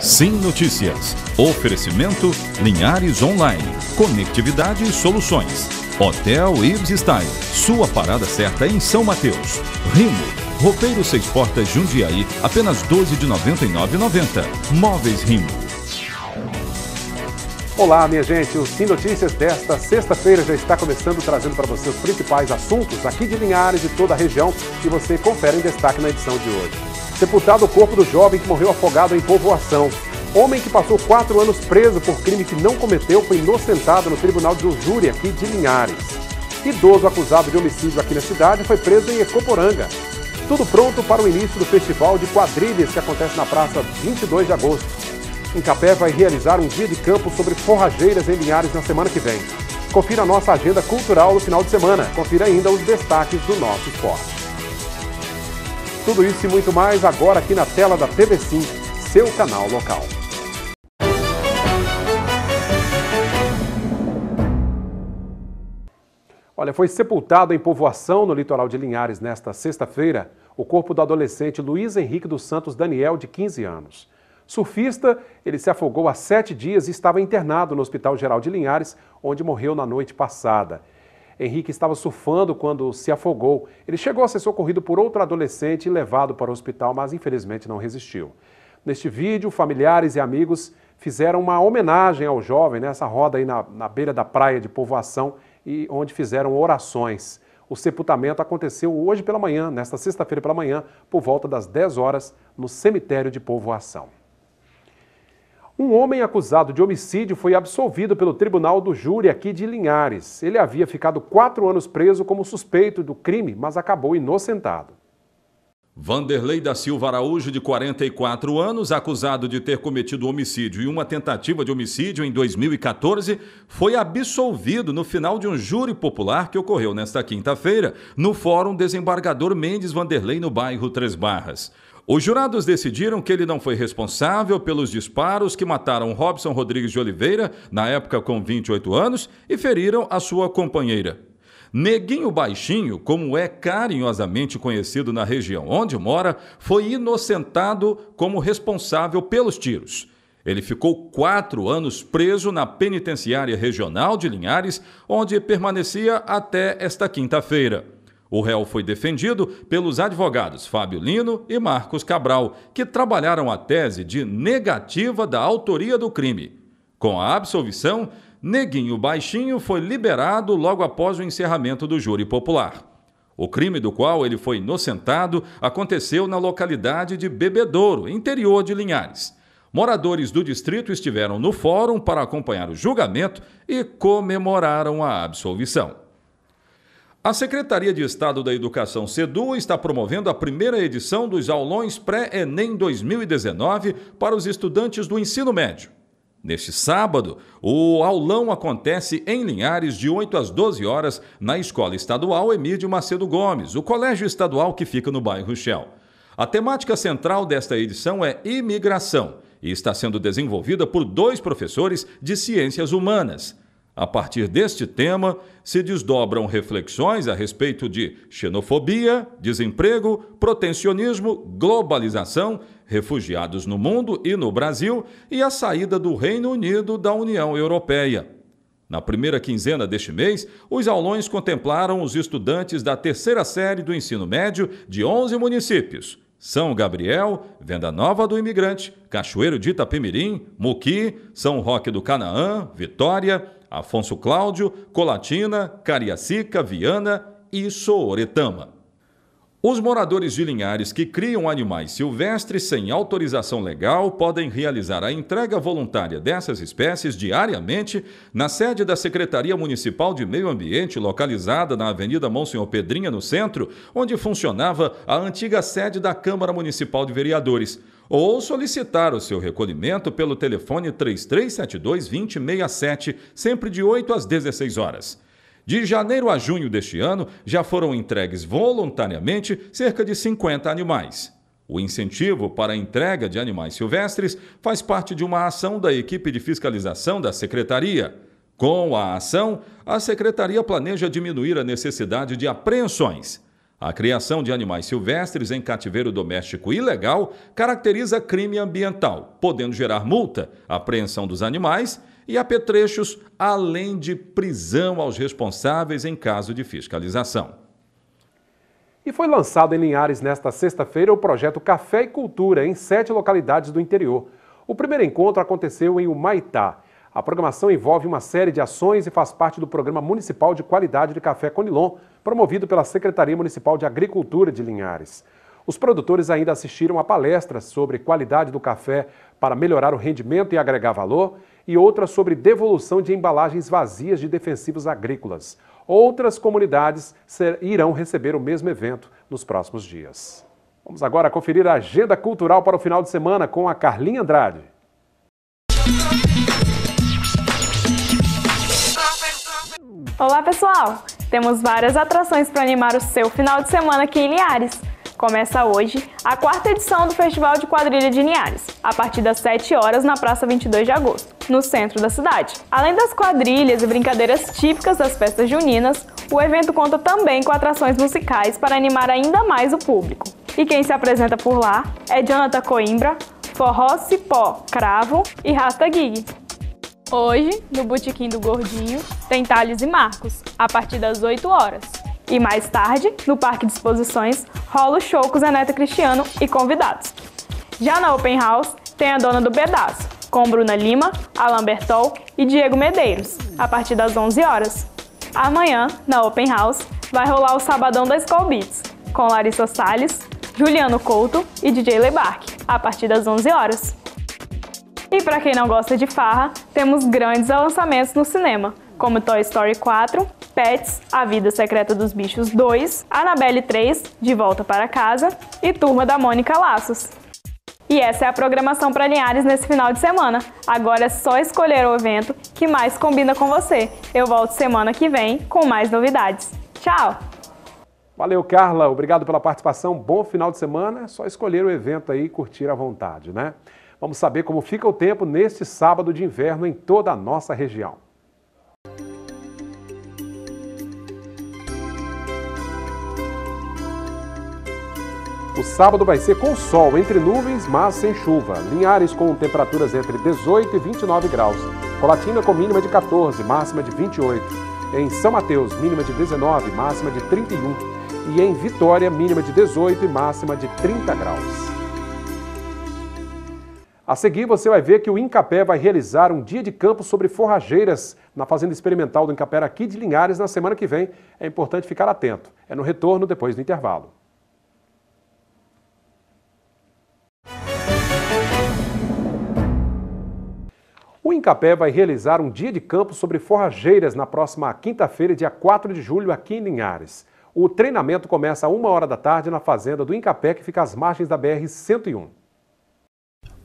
Sim Notícias. Oferecimento Linhares Online. Conectividade e soluções. Hotel Ibs Style. Sua parada certa em São Mateus. Rimo. Roteiro Seis Portas Jundiaí. Apenas R$ de Móveis Rimo. Olá, minha gente. O Sim Notícias desta sexta-feira já está começando trazendo para você os principais assuntos aqui de Linhares e toda a região que você confere em destaque na edição de hoje sepultado o corpo do jovem que morreu afogado em povoação. Homem que passou quatro anos preso por crime que não cometeu foi inocentado no tribunal de júri aqui de Linhares. Idoso acusado de homicídio aqui na cidade foi preso em Ecoporanga. Tudo pronto para o início do Festival de Quadrilhas que acontece na praça 22 de agosto. Incapé vai realizar um dia de campo sobre forrageiras em Linhares na semana que vem. Confira a nossa agenda cultural no final de semana. Confira ainda os destaques do nosso esporte. Tudo isso e muito mais agora aqui na tela da TV Sim, seu canal local. Olha, foi sepultado em povoação no litoral de Linhares nesta sexta-feira o corpo do adolescente Luiz Henrique dos Santos Daniel, de 15 anos. Surfista, ele se afogou há sete dias e estava internado no Hospital Geral de Linhares, onde morreu na noite passada. Henrique estava surfando quando se afogou. Ele chegou a ser socorrido por outro adolescente e levado para o hospital, mas infelizmente não resistiu. Neste vídeo, familiares e amigos fizeram uma homenagem ao jovem nessa né? roda aí na, na beira da praia de povoação e onde fizeram orações. O sepultamento aconteceu hoje pela manhã, nesta sexta-feira pela manhã, por volta das 10 horas, no cemitério de povoação. Um homem acusado de homicídio foi absolvido pelo Tribunal do Júri aqui de Linhares. Ele havia ficado quatro anos preso como suspeito do crime, mas acabou inocentado. Vanderlei da Silva Araújo, de 44 anos, acusado de ter cometido homicídio e uma tentativa de homicídio em 2014, foi absolvido no final de um júri popular que ocorreu nesta quinta-feira no Fórum Desembargador Mendes Vanderlei, no bairro Três Barras. Os jurados decidiram que ele não foi responsável pelos disparos que mataram Robson Rodrigues de Oliveira, na época com 28 anos, e feriram a sua companheira. Neguinho Baixinho, como é carinhosamente conhecido na região onde mora, foi inocentado como responsável pelos tiros. Ele ficou quatro anos preso na penitenciária regional de Linhares, onde permanecia até esta quinta-feira. O réu foi defendido pelos advogados Fábio Lino e Marcos Cabral, que trabalharam a tese de negativa da autoria do crime. Com a absolvição, Neguinho Baixinho foi liberado logo após o encerramento do júri popular. O crime do qual ele foi inocentado aconteceu na localidade de Bebedouro, interior de Linhares. Moradores do distrito estiveram no fórum para acompanhar o julgamento e comemoraram a absolvição. A Secretaria de Estado da Educação SEDU está promovendo a primeira edição dos aulões pré-ENEM 2019 para os estudantes do ensino médio. Neste sábado, o aulão acontece em Linhares de 8 às 12 horas na Escola Estadual Emílio Macedo Gomes, o colégio estadual que fica no bairro Shell. A temática central desta edição é imigração e está sendo desenvolvida por dois professores de ciências humanas. A partir deste tema, se desdobram reflexões a respeito de xenofobia, desemprego, protecionismo, globalização, refugiados no mundo e no Brasil e a saída do Reino Unido da União Europeia. Na primeira quinzena deste mês, os aulões contemplaram os estudantes da terceira série do ensino médio de 11 municípios. São Gabriel, Venda Nova do Imigrante, Cachoeiro de Itapemirim, Muqui, São Roque do Canaã, Vitória, Afonso Cláudio, Colatina, Cariacica, Viana e Sooretama. Os moradores de Linhares que criam animais silvestres sem autorização legal podem realizar a entrega voluntária dessas espécies diariamente na sede da Secretaria Municipal de Meio Ambiente, localizada na Avenida Monsenhor Pedrinha, no centro, onde funcionava a antiga sede da Câmara Municipal de Vereadores ou solicitar o seu recolhimento pelo telefone 3372 2067, sempre de 8 às 16 horas. De janeiro a junho deste ano, já foram entregues voluntariamente cerca de 50 animais. O incentivo para a entrega de animais silvestres faz parte de uma ação da equipe de fiscalização da Secretaria. Com a ação, a Secretaria planeja diminuir a necessidade de apreensões a criação de animais silvestres em cativeiro doméstico ilegal caracteriza crime ambiental, podendo gerar multa, apreensão dos animais e apetrechos, além de prisão aos responsáveis em caso de fiscalização. E foi lançado em Linhares nesta sexta-feira o projeto Café e Cultura em sete localidades do interior. O primeiro encontro aconteceu em Humaitá a programação envolve uma série de ações e faz parte do Programa Municipal de Qualidade de Café Conilon, promovido pela Secretaria Municipal de Agricultura de Linhares. Os produtores ainda assistiram a palestras sobre qualidade do café para melhorar o rendimento e agregar valor, e outras sobre devolução de embalagens vazias de defensivos agrícolas. Outras comunidades irão receber o mesmo evento nos próximos dias. Vamos agora conferir a agenda cultural para o final de semana com a Carlinha Andrade. Olá, pessoal! Temos várias atrações para animar o seu final de semana aqui em Linhares. Começa hoje a quarta edição do Festival de Quadrilha de Linhares, a partir das 7 horas na Praça 22 de Agosto, no centro da cidade. Além das quadrilhas e brincadeiras típicas das festas juninas, o evento conta também com atrações musicais para animar ainda mais o público. E quem se apresenta por lá é Jonathan Coimbra, Forró Cipó Cravo e Rasta Gig. Hoje, no Botequim do Gordinho, tem Thales e Marcos, a partir das 8 horas. E mais tarde, no Parque de Exposições, rola o show com Zeneta Cristiano e convidados. Já na Open House, tem a Dona do Pedaço, com Bruna Lima, Alain Bertol e Diego Medeiros, a partir das 11 horas. Amanhã, na Open House, vai rolar o Sabadão da Skull Beats, com Larissa Salles, Juliano Couto e DJ Lebarque, a partir das 11 horas. E para quem não gosta de farra, temos grandes lançamentos no cinema, como Toy Story 4, Pets, A Vida Secreta dos Bichos 2, Annabelle 3, De Volta para Casa e Turma da Mônica Laços. E essa é a programação para Linhares nesse final de semana. Agora é só escolher o evento que mais combina com você. Eu volto semana que vem com mais novidades. Tchau! Valeu, Carla. Obrigado pela participação. Bom final de semana. É só escolher o evento aí e curtir à vontade, né? Vamos saber como fica o tempo neste sábado de inverno em toda a nossa região. O sábado vai ser com sol, entre nuvens, mas sem chuva. Linhares com temperaturas entre 18 e 29 graus. Colatina com mínima de 14, máxima de 28. Em São Mateus, mínima de 19, máxima de 31. E em Vitória, mínima de 18 e máxima de 30 graus. A seguir, você vai ver que o Incapé vai realizar um dia de campo sobre forrageiras na Fazenda Experimental do Incapé aqui de Linhares na semana que vem. É importante ficar atento. É no retorno depois do intervalo. O Incapé vai realizar um dia de campo sobre forrageiras na próxima quinta-feira, dia 4 de julho, aqui em Linhares. O treinamento começa a uma hora da tarde na fazenda do Incapé, que fica às margens da BR-101.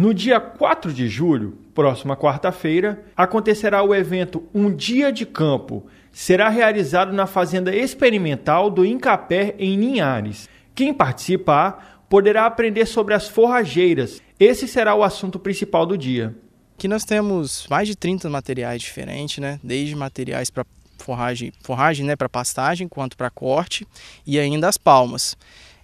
No dia 4 de julho, próxima quarta-feira, acontecerá o evento Um Dia de Campo. Será realizado na Fazenda Experimental do Incapé, em Linhares. Quem participar poderá aprender sobre as forrageiras. Esse será o assunto principal do dia. Aqui nós temos mais de 30 materiais diferentes, né? Desde materiais para forragem, forragem né, para pastagem, quanto para corte, e ainda as palmas.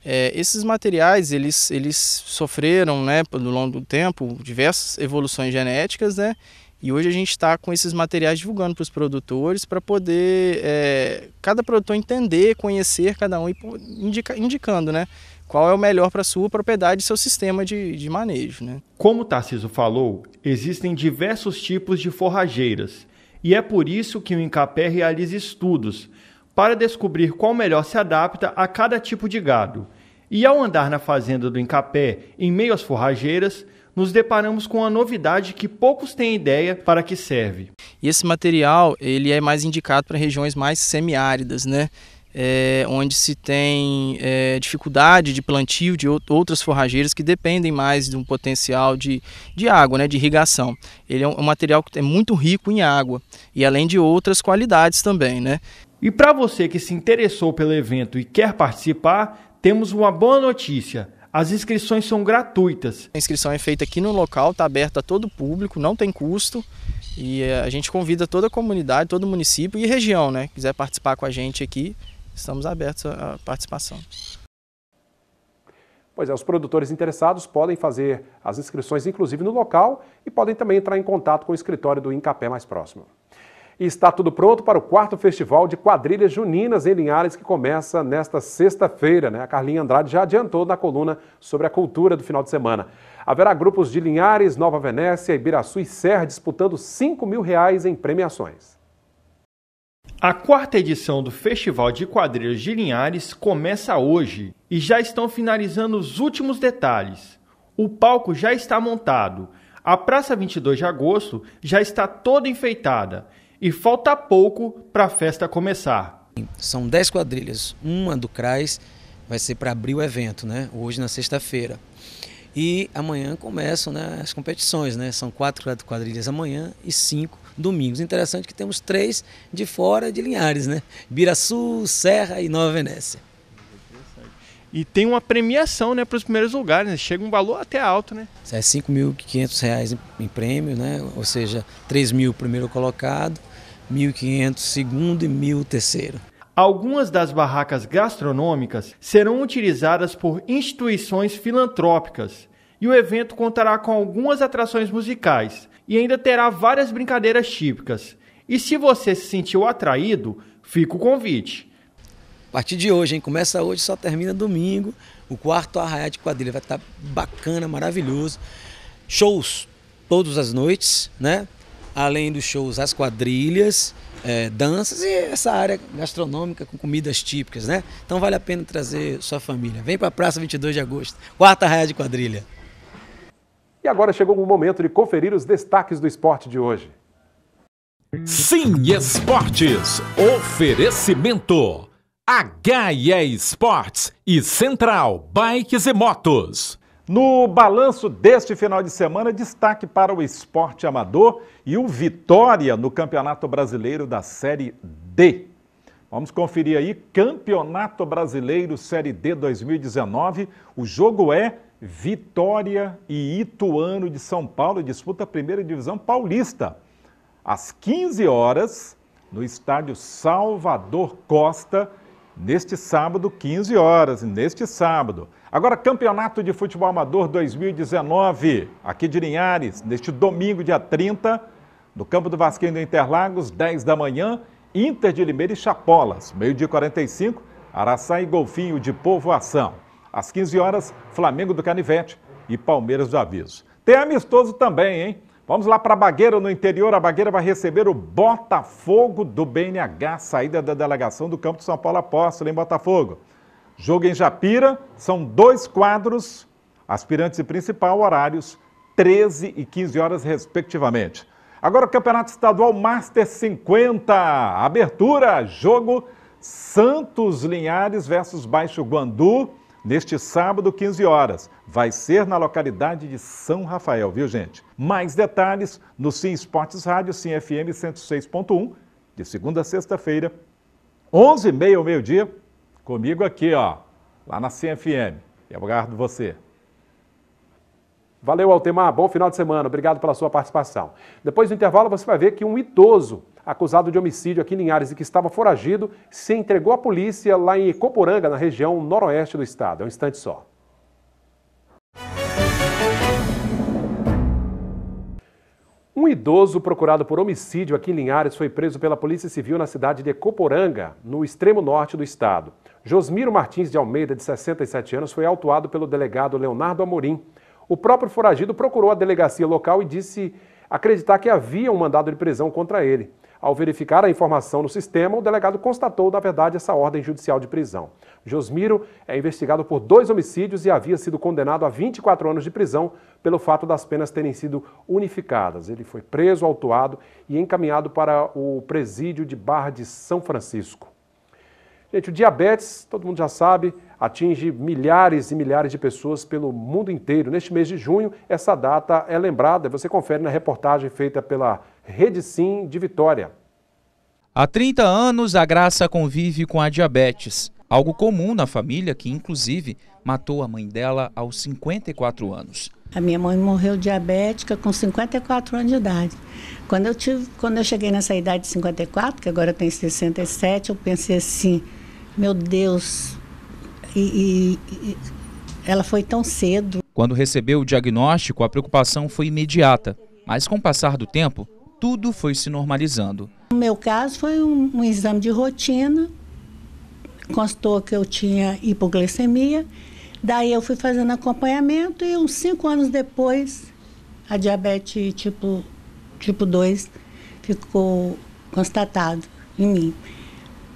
É, esses materiais eles, eles sofreram, né, ao longo do tempo, diversas evoluções genéticas, né? E hoje a gente está com esses materiais divulgando para os produtores para poder é, cada produtor entender, conhecer cada um e indica, indicando, né? Qual é o melhor para a sua propriedade e seu sistema de, de manejo. Né? Como o Tarciso falou, existem diversos tipos de forrageiras. E é por isso que o Incapé realiza estudos para descobrir qual melhor se adapta a cada tipo de gado e ao andar na fazenda do Encapé, em meio às forrageiras, nos deparamos com uma novidade que poucos têm ideia para que serve. esse material ele é mais indicado para regiões mais semiáridas, né? É, onde se tem é, dificuldade de plantio de outras forrageiras que dependem mais de um potencial de, de água, né, de irrigação. Ele é um, um material que é muito rico em água e além de outras qualidades também. Né? E para você que se interessou pelo evento e quer participar, temos uma boa notícia. As inscrições são gratuitas. A inscrição é feita aqui no local, está aberta a todo público, não tem custo. E eh, a gente convida toda a comunidade, todo o município e região, né? Quiser participar com a gente aqui, estamos abertos à participação. Pois é, os produtores interessados podem fazer as inscrições, inclusive no local, e podem também entrar em contato com o escritório do Incapé mais próximo. E está tudo pronto para o quarto Festival de Quadrilhas Juninas em Linhares, que começa nesta sexta-feira. Né? A Carlinha Andrade já adiantou na coluna sobre a cultura do final de semana. Haverá grupos de Linhares, Nova Venécia, Ibiraçu e Serra disputando 5 mil reais em premiações. A quarta edição do Festival de Quadrilhas de Linhares começa hoje e já estão finalizando os últimos detalhes. O palco já está montado, a Praça 22 de Agosto já está toda enfeitada e falta pouco para a festa começar. São 10 quadrilhas, uma do CRAS vai ser para abrir o evento, né? Hoje na sexta-feira. E amanhã começam né, as competições, né? São quatro quadrilhas amanhã e cinco domingos. Interessante que temos três de fora de Linhares, né? Biraçu, Serra e Nova Venécia. E tem uma premiação né, para os primeiros lugares, né? chega um valor até alto. Né? É R$ 5.500 em prêmio, né? ou seja, R$ 3.000 primeiro colocado, R$ 1.500 segundo e R$ 1.000 terceiro. Algumas das barracas gastronômicas serão utilizadas por instituições filantrópicas e o evento contará com algumas atrações musicais e ainda terá várias brincadeiras típicas. E se você se sentiu atraído, fica o convite partir de hoje, hein? Começa hoje, só termina domingo. O quarto arraia de Quadrilha vai estar tá bacana, maravilhoso. Shows todas as noites, né? Além dos shows, as quadrilhas, é, danças e essa área gastronômica com comidas típicas, né? Então vale a pena trazer sua família. Vem para a Praça 22 de Agosto, quarta arraia de Quadrilha. E agora chegou o momento de conferir os destaques do esporte de hoje. Sim Esportes. Oferecimento. HE Esportes e Central Bikes e Motos. No balanço deste final de semana, destaque para o esporte amador e o Vitória no Campeonato Brasileiro da Série D. Vamos conferir aí, Campeonato Brasileiro Série D 2019. O jogo é Vitória e Ituano de São Paulo, disputa a primeira divisão paulista. Às 15 horas, no estádio Salvador Costa, neste sábado, 15 horas, neste sábado. Agora, Campeonato de Futebol Amador 2019, aqui de Linhares, neste domingo, dia 30, no campo do Vasquinho do Interlagos, 10 da manhã, Inter de Limeira e Chapolas, meio-dia 45, Araçá e Golfinho de Povoação. Às 15 horas, Flamengo do Canivete e Palmeiras do Aviso. Tem amistoso também, hein? Vamos lá para Bagueira, no interior. A Bagueira vai receber o Botafogo do BNH, saída da delegação do campo de São Paulo Apóstolo, em Botafogo. Jogo em Japira, são dois quadros, aspirantes e principal, horários 13 e 15 horas, respectivamente. Agora o Campeonato Estadual Master 50, abertura, jogo Santos Linhares versus Baixo Guandu neste sábado, 15 horas. Vai ser na localidade de São Rafael, viu, gente? Mais detalhes no Sim Esportes Rádio, Sim FM 106.1, de segunda a sexta-feira, 11h30 ao meio-dia, comigo aqui, ó, lá na Sim FM. E aguardo você. Valeu, Altemar. Bom final de semana. Obrigado pela sua participação. Depois do intervalo, você vai ver que um idoso acusado de homicídio aqui em Linhares e que estava foragido, se entregou à polícia lá em Coporanga, na região noroeste do estado. É um instante só. Um idoso procurado por homicídio aqui em Linhares foi preso pela Polícia Civil na cidade de Coporanga, no extremo norte do estado. Josmiro Martins de Almeida, de 67 anos, foi autuado pelo delegado Leonardo Amorim. O próprio foragido procurou a delegacia local e disse acreditar que havia um mandado de prisão contra ele. Ao verificar a informação no sistema, o delegado constatou, na verdade, essa ordem judicial de prisão. Josmiro é investigado por dois homicídios e havia sido condenado a 24 anos de prisão pelo fato das penas terem sido unificadas. Ele foi preso, autuado e encaminhado para o presídio de Barra de São Francisco. Gente, o diabetes, todo mundo já sabe, atinge milhares e milhares de pessoas pelo mundo inteiro. Neste mês de junho, essa data é lembrada. Você confere na reportagem feita pela Rede Sim de Vitória. Há 30 anos, a Graça convive com a diabetes, algo comum na família que, inclusive, matou a mãe dela aos 54 anos. A minha mãe morreu diabética com 54 anos de idade. Quando eu, tive, quando eu cheguei nessa idade de 54, que agora tem tenho 67, eu pensei assim, meu Deus, e, e, e ela foi tão cedo. Quando recebeu o diagnóstico, a preocupação foi imediata. Mas com o passar do tempo, tudo foi se normalizando. No meu caso, foi um, um exame de rotina, constou que eu tinha hipoglicemia. Daí eu fui fazendo acompanhamento e uns cinco anos depois, a diabetes tipo, tipo 2 ficou constatado em mim.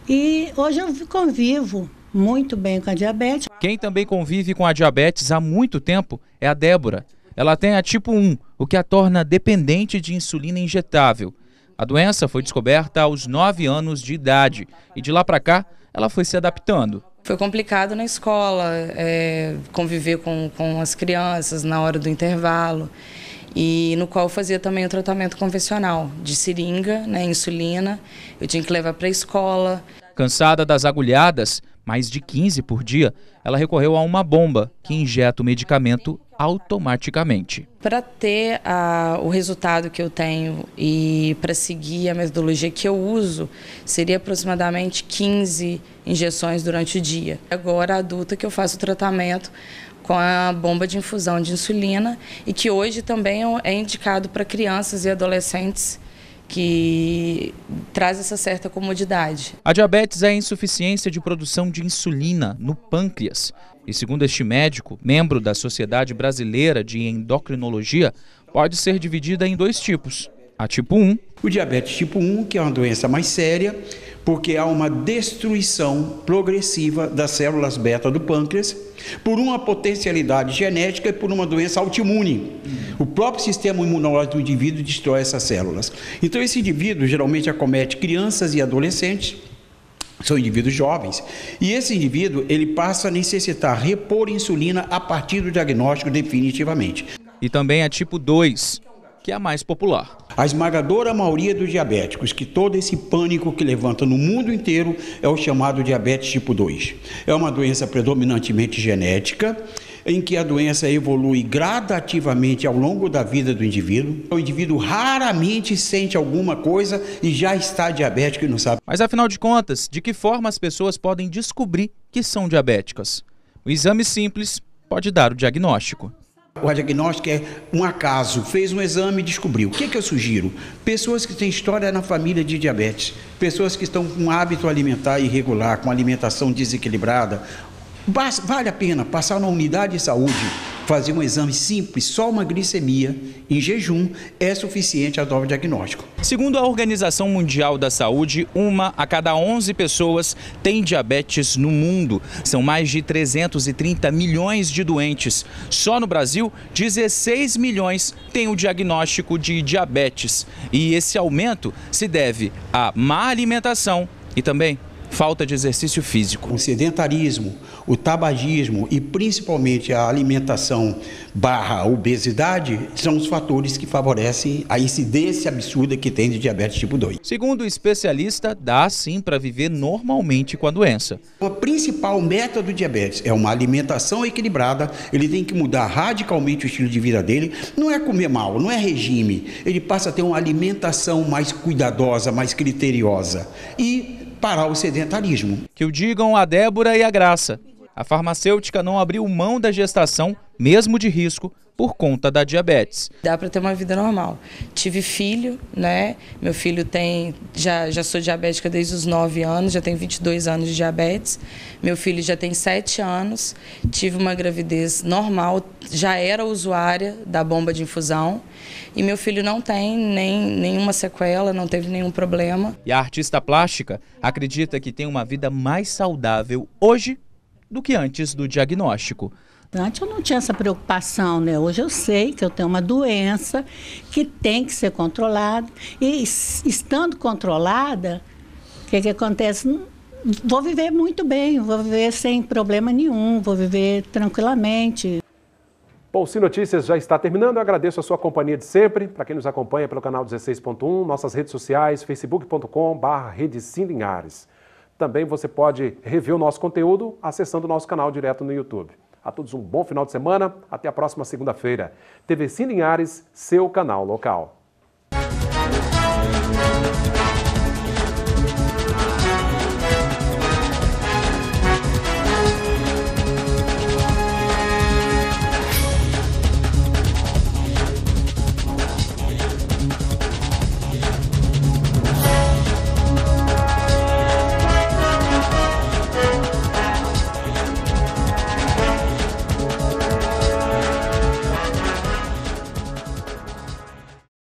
E hoje eu convivo muito bem com a diabetes. Quem também convive com a diabetes há muito tempo é a Débora. Ela tem a tipo 1, o que a torna dependente de insulina injetável. A doença foi descoberta aos 9 anos de idade e de lá para cá ela foi se adaptando. Foi complicado na escola, é, conviver com, com as crianças na hora do intervalo e no qual eu fazia também o tratamento convencional de seringa, né, insulina. Eu tinha que levar para a escola. Cansada das agulhadas, mais de 15 por dia, ela recorreu a uma bomba que injeta o medicamento automaticamente. Para ter o resultado que eu tenho e para seguir a metodologia que eu uso, seria aproximadamente 15 injeções durante o dia. Agora, adulta, que eu faço o tratamento com a bomba de infusão de insulina e que hoje também é indicado para crianças e adolescentes que traz essa certa comodidade. A diabetes é a insuficiência de produção de insulina no pâncreas. E segundo este médico, membro da Sociedade Brasileira de Endocrinologia, pode ser dividida em dois tipos: a tipo 1. O diabetes tipo 1, que é uma doença mais séria, porque há uma destruição progressiva das células beta do pâncreas por uma potencialidade genética e por uma doença autoimune. O próprio sistema imunológico do indivíduo destrói essas células. Então, esse indivíduo geralmente acomete crianças e adolescentes. São indivíduos jovens. E esse indivíduo, ele passa a necessitar repor insulina a partir do diagnóstico definitivamente. E também a tipo 2, que é a mais popular. A esmagadora maioria dos diabéticos, que todo esse pânico que levanta no mundo inteiro, é o chamado diabetes tipo 2. É uma doença predominantemente genética em que a doença evolui gradativamente ao longo da vida do indivíduo. O indivíduo raramente sente alguma coisa e já está diabético e não sabe. Mas afinal de contas, de que forma as pessoas podem descobrir que são diabéticas? O exame simples pode dar o diagnóstico o diagnóstico é um acaso. Fez um exame e descobriu. O que, é que eu sugiro? Pessoas que têm história na família de diabetes, pessoas que estão com hábito alimentar irregular, com alimentação desequilibrada, vale a pena passar na unidade de saúde fazer um exame simples, só uma glicemia, em jejum, é suficiente a prova diagnóstico. Segundo a Organização Mundial da Saúde, uma a cada 11 pessoas tem diabetes no mundo. São mais de 330 milhões de doentes. Só no Brasil, 16 milhões têm o diagnóstico de diabetes. E esse aumento se deve à má alimentação e também falta de exercício físico. O sedentarismo, o tabagismo e principalmente a alimentação barra obesidade são os fatores que favorecem a incidência absurda que tem de diabetes tipo 2. Segundo o especialista, dá sim para viver normalmente com a doença. A principal meta do diabetes é uma alimentação equilibrada, ele tem que mudar radicalmente o estilo de vida dele, não é comer mal, não é regime, ele passa a ter uma alimentação mais cuidadosa, mais criteriosa e parar o sedentarismo. Que o digam a Débora e a Graça a farmacêutica não abriu mão da gestação, mesmo de risco, por conta da diabetes. Dá para ter uma vida normal. Tive filho, né? Meu filho tem já já sou diabética desde os 9 anos, já tem 22 anos de diabetes. Meu filho já tem 7 anos. Tive uma gravidez normal, já era usuária da bomba de infusão e meu filho não tem nem nenhuma sequela, não teve nenhum problema. E a artista plástica acredita que tem uma vida mais saudável hoje do que antes do diagnóstico. Antes eu não tinha essa preocupação, né? Hoje eu sei que eu tenho uma doença que tem que ser controlada. E estando controlada, o que, que acontece? Vou viver muito bem, vou viver sem problema nenhum, vou viver tranquilamente. Bom, se Notícias já está terminando. Eu agradeço a sua companhia de sempre. Para quem nos acompanha pelo canal 16.1, nossas redes sociais, facebook.com.br, Rede também você pode rever o nosso conteúdo acessando o nosso canal direto no YouTube. A todos um bom final de semana, até a próxima segunda-feira. TV Sim Linhares, seu canal local.